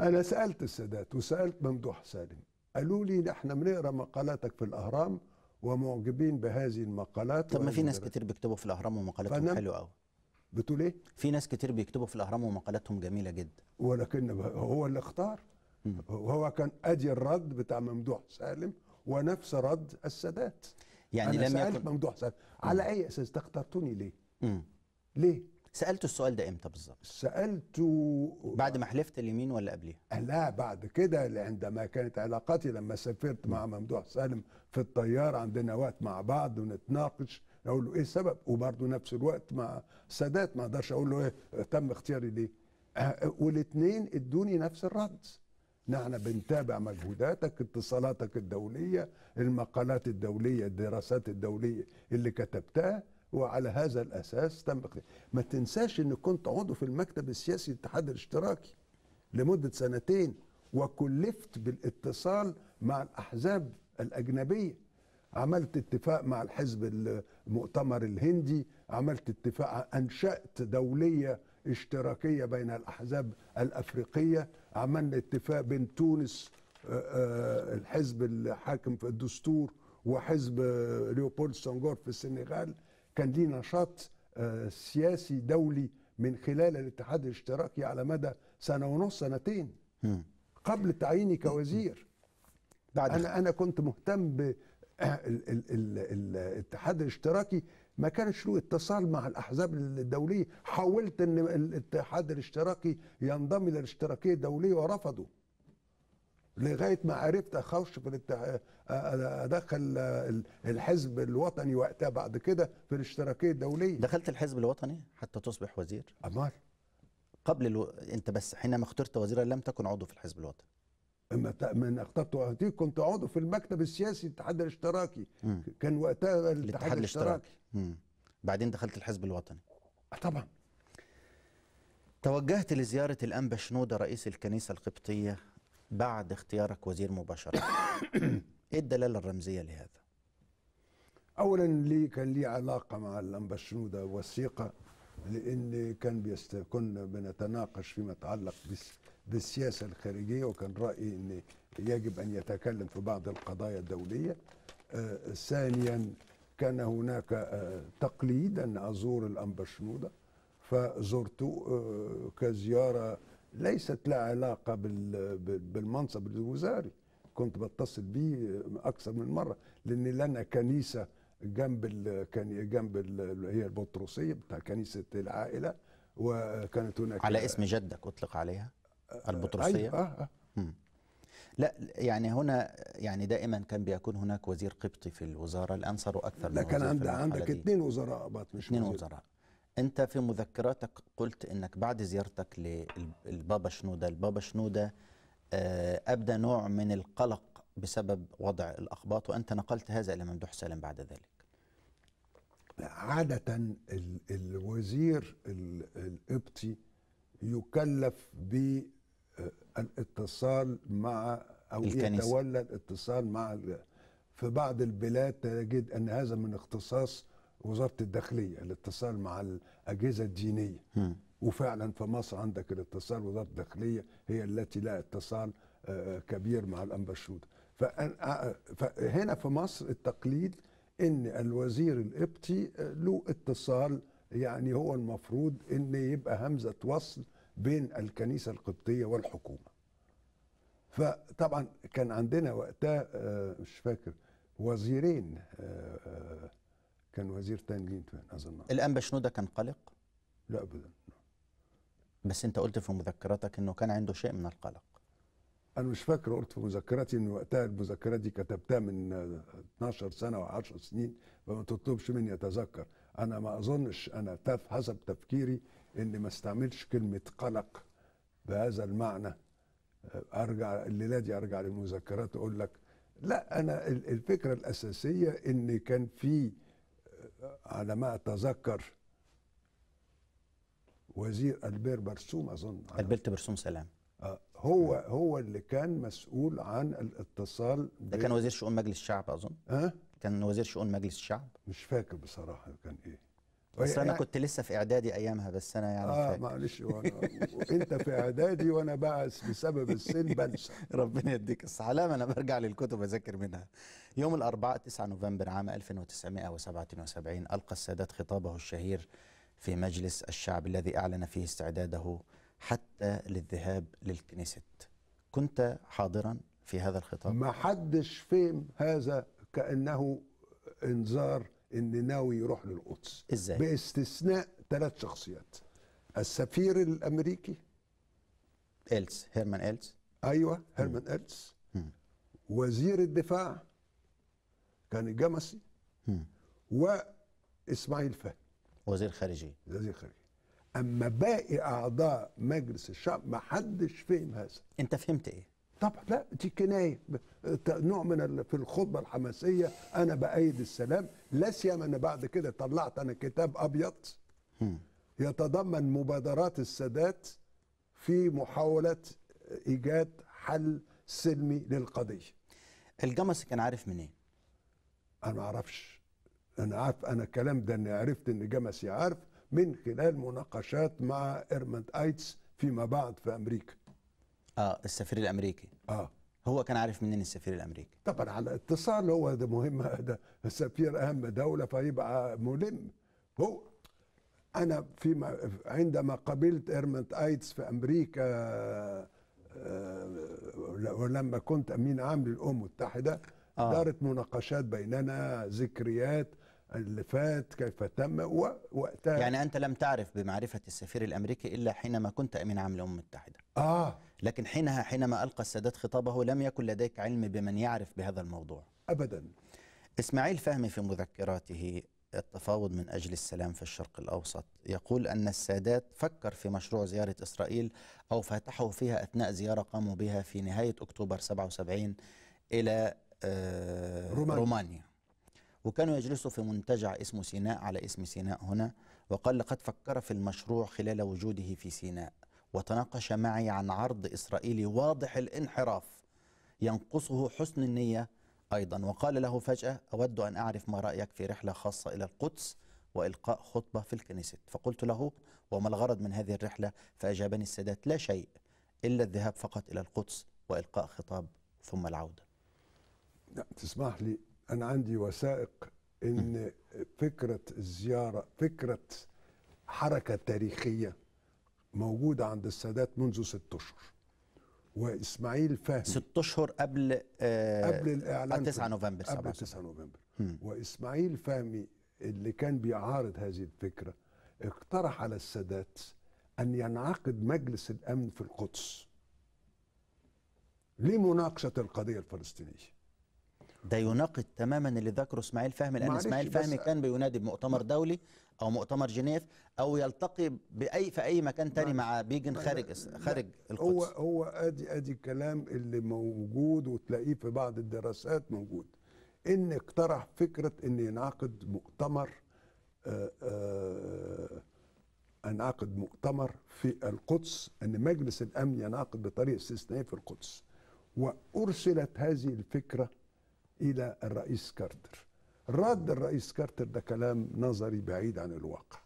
Speaker 2: انا سالت السادات وسالت ممدوح سالم قالوا لي نحن بنقرا مقالاتك في الاهرام ومعجبين بهذه المقالات طب ما في ناس كتير بيكتبوا في الاهرام ومقالاتهم حلوه قوي بتقول ايه في ناس كتير بيكتبوا في الاهرام ومقالاتهم جميله جدا ولكن هو اللي اختار وهو كان ادي الرد بتاع ممدوح سالم ونفس رد السادات
Speaker 3: يعني أنا لم سألت يكن...
Speaker 2: ممدوح سالم على اي اساس اخترتوني ليه مم. ليه سالت السؤال ده امتى بالظبط سالته بعد ما حلفت اليمين ولا قبليها لا بعد كده عندما كانت علاقتي لما سافرت مع ممدوح سالم في الطياره عندنا وقت مع بعض ونتناقش اقول له ايه السبب وبرده نفس الوقت مع السادات ما اقدرش اقول له ايه تم اختياري ليه أه، والاثنين ادوني نفس الرد نحن بنتابع مجهوداتك اتصالاتك الدولية المقالات الدولية الدراسات الدولية اللي كتبتها وعلى هذا الأساس تم ما تنساش أن كنت عضو في المكتب السياسي الاتحاد الاشتراكي لمدة سنتين وكلفت بالاتصال مع الأحزاب الأجنبية عملت اتفاق مع الحزب المؤتمر الهندي عملت اتفاق انشات دوليه اشتراكيه بين الاحزاب الافريقيه عملنا اتفاق بين تونس آه، آه، الحزب الحاكم في الدستور وحزب آه، ليوبولد سانجور في السنغال كان لي نشاط سياسي دولي من خلال الاتحاد الاشتراكي على مدى سنه ونص سنتين قبل تعييني كوزير بعد انا انا كنت مهتم الاتحاد الاشتراكي ما كانش له اتصال مع الاحزاب الدوليه حاولت ان الاتحاد الاشتراكي ينضم الى الاشتراكيه الدوليه ورفضوا لغايه ما عرفت اخش في ادخل الحزب الوطني وقتها بعد كده في الاشتراكيه الدوليه
Speaker 1: دخلت الحزب الوطني حتى تصبح وزير امال قبل الو... انت بس حينما اخترت
Speaker 2: وزيرا لم تكن عضو في الحزب الوطني اما من اخترت وقتي كنت عضو في المكتب السياسي الاتحاد الاشتراكي مم. كان وقتها الاتحاد الاشتراكي مم. بعدين دخلت الحزب
Speaker 1: الوطني آه، طبعا توجهت لزيارة الأنبا شنودة رئيس الكنيسة القبطية بعد اختيارك وزير مباشرة <coughs> إيه الدلالة
Speaker 2: الرمزية لهذا؟ أولا لي كان لي علاقة مع الأنبا شنودة وثيقة لأن كان بيست... كنا بنتناقش فيما يتعلق بس بالسياسة الخارجية وكان رأيي أن يجب أن يتكلم في بعض القضايا الدولية آه، ثانيا كان هناك آه، تقليد أن أزور الأنبشنودة فزرته آه، كزيارة ليست لها علاقة بالمنصب الوزاري كنت بتصل به أكثر من مرة لأن لنا كنيسة جنب كان جنب هي البطرسيه بتاع كنيسه العائله وكانت هناك على اسم
Speaker 1: جدك اطلق عليها؟ آه، البطرسية أيوة. آه آه. لا يعني هنا يعني دائما كان بيكون هناك وزير قبطي في الوزارة الآن صاروا أكثر لا كان عند عندك اثنين
Speaker 2: وزراء بقى مش اثنين وزراء
Speaker 1: أنت في مذكراتك قلت أنك بعد زيارتك للبابا شنودة البابا شنودة آه، أبدى نوع من القلق بسبب وضع الأخباط
Speaker 2: وأنت نقلت هذا إلى ممدوح سالم بعد ذلك عادة الوزير القبطي يكلف ب الاتصال مع او الكنيسة. يتولى الاتصال مع في بعض البلاد تجد ان هذا من اختصاص وزاره الداخليه الاتصال مع الاجهزه الدينيه م. وفعلا في مصر عندك الاتصال وزاره الداخليه هي التي لها اتصال آه، آه، كبير مع الامباشوده آه، فهنا في مصر التقليد ان الوزير القبطي له اتصال يعني هو المفروض ان يبقى همزه وصل بين الكنيسه القبطيه والحكومه فطبعا كان عندنا وقتها آه، مش فاكر وزيرين آه، آه، كان وزير تاني لينتمان اظن الان بشنودة كان قلق لا ابدا
Speaker 1: بس انت قلت في مذكراتك انه كان عنده
Speaker 2: شيء من القلق انا مش فاكر قلت في مذكراتي ان وقتها المذكرات دي كتبتها من 12 سنه و10 سنين فما تطلبش مني اتذكر انا ما اظنش انا حسب تفكيري اني ما استعملش كلمه قلق بهذا المعنى ارجع الليله دي ارجع للمذكرات اقول لك لا انا الفكره الاساسيه ان كان في على ما اتذكر وزير البير برسوم اظن البرت برسوم سلام آه هو هو اللي كان مسؤول عن الاتصال ده كان وزير شؤون مجلس الشعب اظن أه؟
Speaker 1: كان وزير شؤون مجلس الشعب
Speaker 2: مش فاكر بصراحه كان ايه بس إيه، انا إيه. كنت
Speaker 1: لسه في اعدادي ايامها بس انا يعني اه معلش وانا انت في اعدادي وانا بعث بسبب السن بنسى <laughs> ربنا يديك الصحه لا انا برجع للكتب اذكر منها يوم الاربعاء 9 نوفمبر عام 1977 القى السادات خطابه الشهير في مجلس الشعب الذي اعلن فيه استعداده حتى للذهاب
Speaker 2: للكنيست كنت حاضرا في هذا الخطاب ما حدش فهم هذا كانه انذار ان ناوي يروح للقدس ازاي باستثناء ثلاث شخصيات السفير الامريكي إلس هيرمان إلس ايوه هيرمان م. إلس وزير الدفاع كان الجمسي م. واسماعيل فهمي وزير خارجيه وزير خارجيه اما باقي اعضاء مجلس الشعب ما حدش فهم هذا انت فهمت ايه طبعا لا دي كنايه نوع من في الخطبه الحماسيه انا بايد السلام لا سيما ان بعد كده طلعت انا كتاب ابيض يتضمن مبادرات السادات في محاوله ايجاد حل سلمي للقضيه. الجمس كان عارف منين؟ إيه؟ انا ما اعرفش انا عارف انا الكلام ده اني عرفت ان جمس يعرف من خلال مناقشات مع ايرمنت ايتس فيما بعد في امريكا.
Speaker 1: اه السفير الامريكي اه هو كان عارف منين السفير الامريكي
Speaker 2: طبعا على اتصال هو ده مهم ده السفير اهم دوله فيبقى ملم هو انا فيما عندما قبلت ايرمنت ايتس في امريكا ولما آه، آه، كنت امين عام للامم المتحده آه. دارت مناقشات بيننا ذكريات اللي فات كيف تم وقتها يعني أنت لم
Speaker 1: تعرف بمعرفة السفير الأمريكي إلا
Speaker 2: حينما كنت أمين عام الأمم المتحدة آه
Speaker 1: لكن حينها حينما ألقى السادات خطابه لم يكن لديك علم بمن يعرف بهذا الموضوع أبدا إسماعيل فهمي في مذكراته التفاوض من أجل السلام في الشرق الأوسط يقول أن السادات فكر في مشروع زيارة إسرائيل أو فاتحه فيها أثناء زيارة قاموا بها في نهاية أكتوبر 77 إلى آه، رومانيا, رومانيا. وكانوا يجلسوا في منتجع اسمه سيناء على اسم سيناء هنا وقال لقد فكر في المشروع خلال وجوده في سيناء وتناقش معي عن عرض إسرائيلي واضح الانحراف ينقصه حسن النية أيضا وقال له فجأة أود أن أعرف ما رأيك في رحلة خاصة إلى القدس وإلقاء خطبة في الكنيست فقلت له وما الغرض من هذه الرحلة فأجابني السادات لا شيء إلا
Speaker 2: الذهاب فقط
Speaker 1: إلى القدس وإلقاء خطاب ثم العودة
Speaker 2: لا تسمح لي انا عندي وثائق ان فكره الزياره فكره حركه تاريخيه موجوده عند السادات منذ ست اشهر واسماعيل فهمي ست اشهر قبل آه قبل الاعلان 9 آه، نوفمبر قبل 9 نوفمبر واسماعيل فهمي اللي كان بيعارض هذه الفكره اقترح على السادات ان ينعقد مجلس الامن في القدس لمناقشه القضيه الفلسطينيه ده يناقض
Speaker 1: تماما اللي ذكره اسماعيل فهمي لان اسماعيل فهمي كان بينادي بمؤتمر دولي او مؤتمر جنيف او يلتقي باي في اي مكان تاني مع بيجن طيب، خارج خارج القدس هو
Speaker 2: هو ادي ادي الكلام اللي موجود وتلاقيه في بعض الدراسات موجود ان اقترح فكره ان ينعقد مؤتمر آه، آه، ينعقد مؤتمر في القدس ان مجلس الامن ينعقد بطريقه استثنائيه في القدس وارسلت هذه الفكره الى الرئيس كارتر رد الرئيس كارتر ده كلام نظري بعيد عن الواقع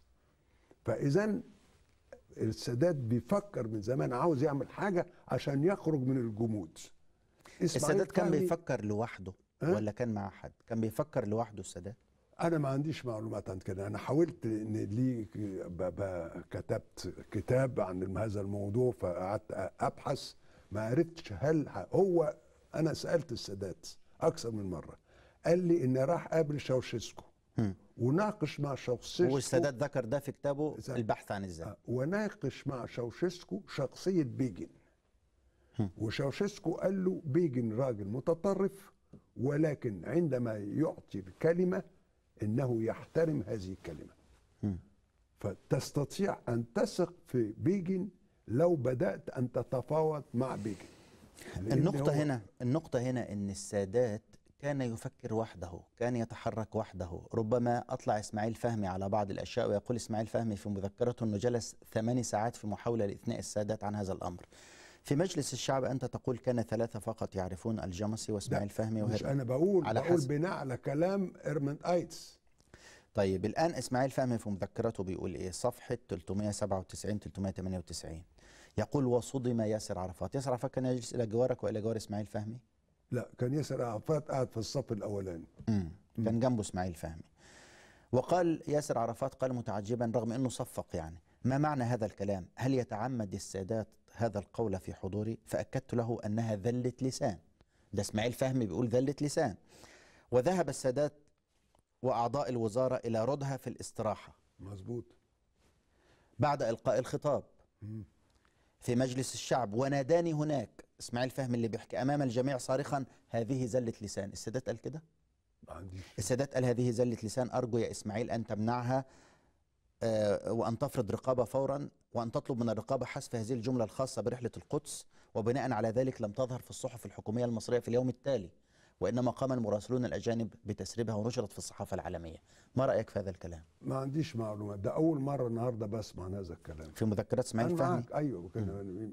Speaker 2: فاذا السادات بيفكر من زمان عاوز يعمل حاجه عشان يخرج من الجمود السادات كان بيفكر لوحده أه؟ ولا كان مع حد كان بيفكر لوحده السادات انا ما عنديش معلومات عن كده انا حاولت ان لي كتبت كتاب عن هذا الموضوع فقعدت ابحث ما عرفتش هل هو انا سالت السادات اكثر من مره قال لي ان راح قابل شاوشيسكو وناقش مع شاوشيسكو والسادات ذكر ده في كتابه البحث عن الذات آه، وناقش مع شاوشيسكو شخصيه بيجن وشاوشيسكو قال له بيجن راجل متطرف ولكن عندما يعطي الكلمه انه يحترم هذه الكلمه فتستطيع ان تثق في بيجن لو بدات ان تتفاوض مع بيجن النقطة هنا النقطة هنا إن السادات كان يفكر
Speaker 1: وحده كان يتحرك وحده ربما أطلع إسماعيل فهمي على بعض الأشياء ويقول إسماعيل فهمي في مذكرته أنه جلس ثماني ساعات في محاولة لإثناء السادات عن هذا الأمر في مجلس الشعب أنت تقول كان ثلاثة فقط يعرفون الجمسي وإسماعيل فهمي وهرب مش أنا بقول على بقول بناء على كلام إرمن أيتس طيب الآن إسماعيل فهمي في مذكرته بيقول إيه صفحة 397 398 يقول وصدم ياسر عرفات ياسر عرفات كان يجلس إلى جوارك وإلى جوار إسماعيل فهمي لا كان ياسر عرفات قاعد في الصف الأولاني كان جنبه إسماعيل فهمي وقال ياسر عرفات قال متعجبا رغم أنه صفق يعني ما معنى هذا الكلام هل يتعمد السادات هذا القول في حضوري فأكدت له أنها ذلة لسان ده إسماعيل فهمي بيقول ذلة لسان وذهب السادات وأعضاء الوزارة إلى ردها في الاستراحة مظبوط بعد إلقاء الخطاب مم. في مجلس الشعب وناداني هناك اسماعيل فهمي اللي بيحكي امام الجميع صارخا هذه زله لسان السادات قال كده السادات قال هذه زله لسان ارجو يا اسماعيل ان تمنعها آه، وأن تفرض رقابة فورا وأن تطلب من الرقابة حذف هذه الجملة الخاصة برحلة القدس وبناء على ذلك لم تظهر في الصحف الحكومية المصرية في اليوم التالي وإنما قام المراسلون الأجانب بتسريبها ونشرت في الصحافة العالمية ما رأيك في هذا الكلام؟
Speaker 2: ما عنديش معلومات ده أول مرة النهاردة بسمع هذا الكلام في مذكرات اسماعيل فهمي؟ أيوه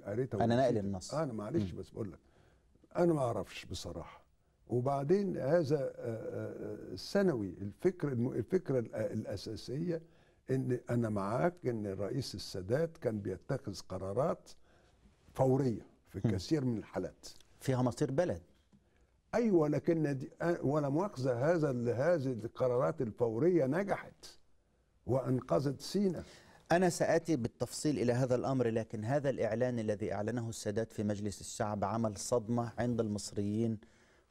Speaker 2: قريتها أنا ناقل النص أنا معلش بس بقول لك أنا ما أعرفش بصراحة وبعدين هذا آه، آه، السنوي الفكر الفكرة الأساسية ان انا معاك ان الرئيس السادات كان بيتخذ قرارات فوريه في كثير من الحالات فيها مصير بلد ايوه لكن دي ولا مؤاخذه هذا هذه القرارات الفوريه نجحت وانقذت سينا
Speaker 1: أنا سآتي بالتفصيل إلى هذا الأمر لكن هذا الإعلان الذي أعلنه السادات في مجلس الشعب عمل صدمة عند المصريين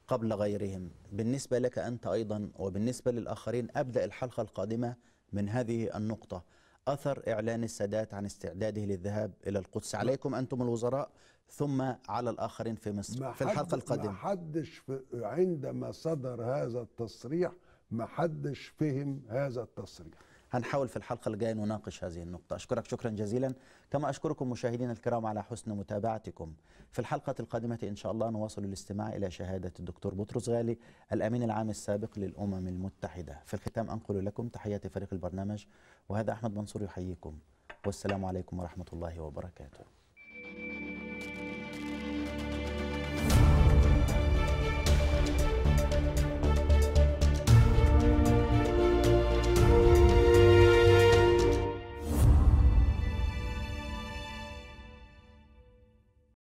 Speaker 1: قبل غيرهم بالنسبة لك أنت أيضا وبالنسبة للآخرين أبدأ الحلقة القادمة من هذه النقطة أثر إعلان السادات عن استعداده للذهاب إلى القدس عليكم أنتم الوزراء ثم على الآخرين في مصر في الحلقة القادمة ما
Speaker 2: حدش عندما صدر هذا التصريح ما حدش فهم هذا التصريح هنحاول في الحلقة الجاية نناقش
Speaker 1: هذه النقطة أشكرك شكرا جزيلا كما أشكركم مشاهدينا الكرام على حسن متابعتكم في الحلقة القادمة إن شاء الله نواصل الاستماع إلى شهادة الدكتور بطرس غالي الأمين العام السابق للأمم المتحدة في الختام أنقل لكم تحية فريق البرنامج وهذا أحمد منصور يحييكم والسلام عليكم ورحمة الله وبركاته